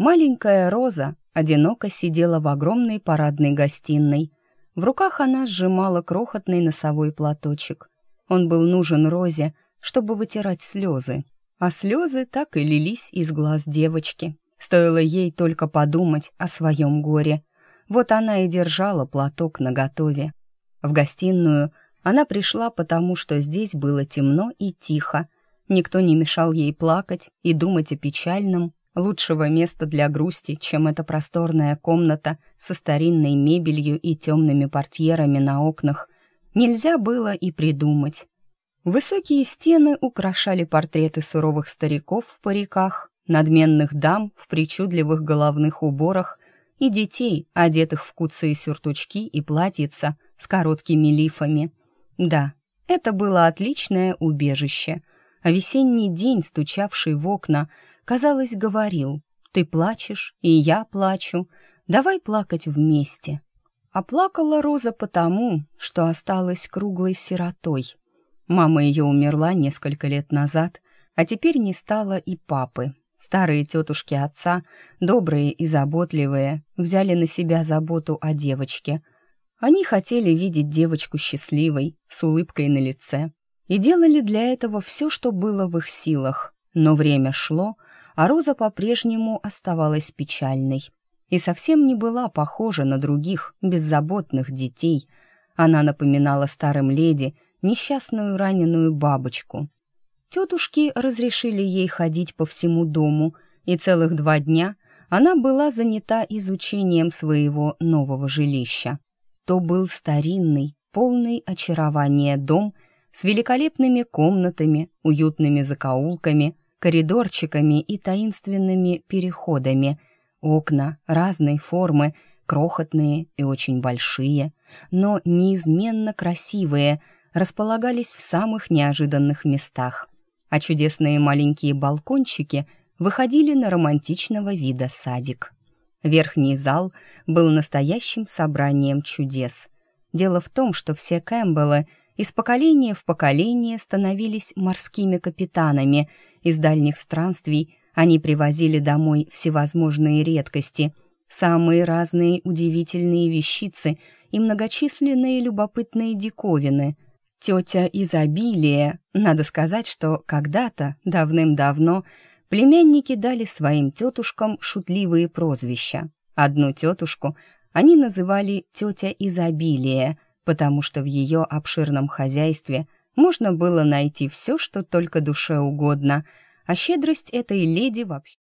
Маленькая Роза одиноко сидела в огромной парадной гостиной. В руках она сжимала крохотный носовой платочек. Он был нужен Розе, чтобы вытирать слезы. А слезы так и лились из глаз девочки. Стоило ей только подумать о своем горе. Вот она и держала платок наготове. В гостиную она пришла потому, что здесь было темно и тихо. Никто не мешал ей плакать и думать о печальном, Лучшего места для грусти, чем эта просторная комната со старинной мебелью и темными портьерами на окнах, нельзя было и придумать. Высокие стены украшали портреты суровых стариков в париках, надменных дам в причудливых головных уборах и детей, одетых в куцы сюртучки и платьица с короткими лифами. Да, это было отличное убежище. А весенний день, стучавший в окна, Казалось, говорил, ты плачешь, и я плачу, давай плакать вместе. А плакала Роза потому, что осталась круглой сиротой. Мама ее умерла несколько лет назад, а теперь не стало и папы. Старые тетушки отца, добрые и заботливые, взяли на себя заботу о девочке. Они хотели видеть девочку счастливой, с улыбкой на лице, и делали для этого все, что было в их силах. Но время шло, а Роза по-прежнему оставалась печальной и совсем не была похожа на других беззаботных детей. Она напоминала старым леди несчастную раненую бабочку. Тетушки разрешили ей ходить по всему дому, и целых два дня она была занята изучением своего нового жилища. То был старинный, полный очарования дом с великолепными комнатами, уютными закоулками, коридорчиками и таинственными переходами. Окна разной формы, крохотные и очень большие, но неизменно красивые, располагались в самых неожиданных местах. А чудесные маленькие балкончики выходили на романтичного вида садик. Верхний зал был настоящим собранием чудес. Дело в том, что все Кэмпбеллы — из поколения в поколение становились морскими капитанами. Из дальних странствий они привозили домой всевозможные редкости, самые разные удивительные вещицы и многочисленные любопытные диковины. Тетя изобилие, надо сказать, что когда-то, давным-давно, племянники дали своим тетушкам шутливые прозвища. Одну тетушку они называли «тетя изобилие», потому что в ее обширном хозяйстве можно было найти все, что только душе угодно, а щедрость этой леди вообще